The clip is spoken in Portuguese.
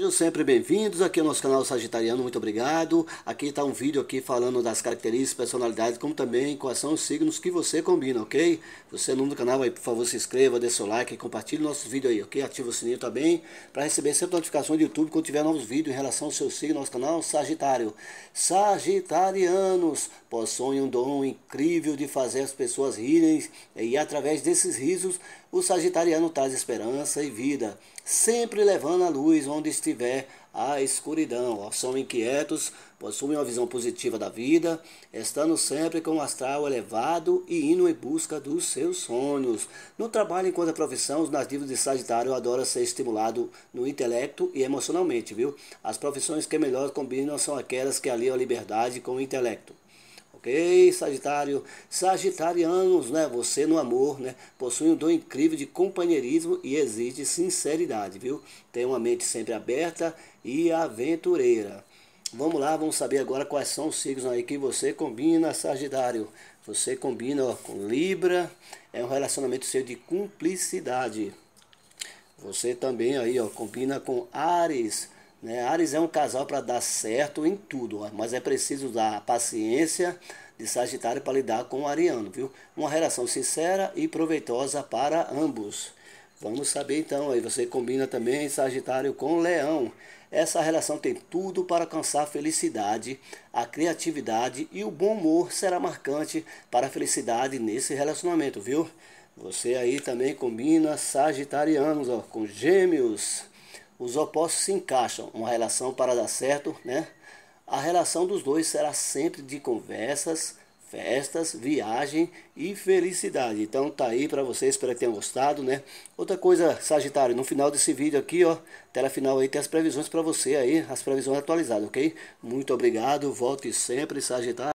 Sejam sempre bem-vindos aqui ao nosso canal Sagitariano, muito obrigado. Aqui está um vídeo aqui falando das características, personalidades, como também quais são os signos que você combina, ok? Você é novo do canal aí, por favor, se inscreva, dê seu like, compartilhe nossos vídeos aí, ok? Ativa o sininho também para receber sempre notificações do YouTube quando tiver novos vídeos em relação ao seu signo, nosso canal Sagitário. Sagitarianos possuem um dom incrível de fazer as pessoas rirem e através desses risos o sagitariano traz esperança e vida, sempre levando a luz onde estiver a escuridão. São inquietos, possuem uma visão positiva da vida, estando sempre com o astral elevado e indo em busca dos seus sonhos. No trabalho enquanto a profissão, os nativos de Sagitário adoram ser estimulados no intelecto e emocionalmente, viu? As profissões que melhor combinam são aquelas que aliam a liberdade com o intelecto. Ok, Sagitário? Sagitarianos, né? Você no amor, né? Possui um dom incrível de companheirismo e exige sinceridade, viu? Tem uma mente sempre aberta e aventureira. Vamos lá, vamos saber agora quais são os signos aí que você combina, Sagitário. Você combina ó, com Libra, é um relacionamento seu de cumplicidade. Você também aí, ó, combina com Ares né? Ares é um casal para dar certo em tudo, mas é preciso da paciência de Sagitário para lidar com o Ariano, viu? Uma relação sincera e proveitosa para ambos. Vamos saber então, aí você combina também Sagitário com Leão. Essa relação tem tudo para alcançar a felicidade, a criatividade e o bom humor será marcante para a felicidade nesse relacionamento, viu? Você aí também combina Sagitarianos ó, com Gêmeos. Os opostos se encaixam, uma relação para dar certo, né? A relação dos dois será sempre de conversas, festas, viagem e felicidade. Então tá aí para vocês, espero que tenham gostado, né? Outra coisa, Sagitário, no final desse vídeo aqui, ó, tela final aí tem as previsões para você aí, as previsões atualizadas, OK? Muito obrigado, volte sempre, Sagitário.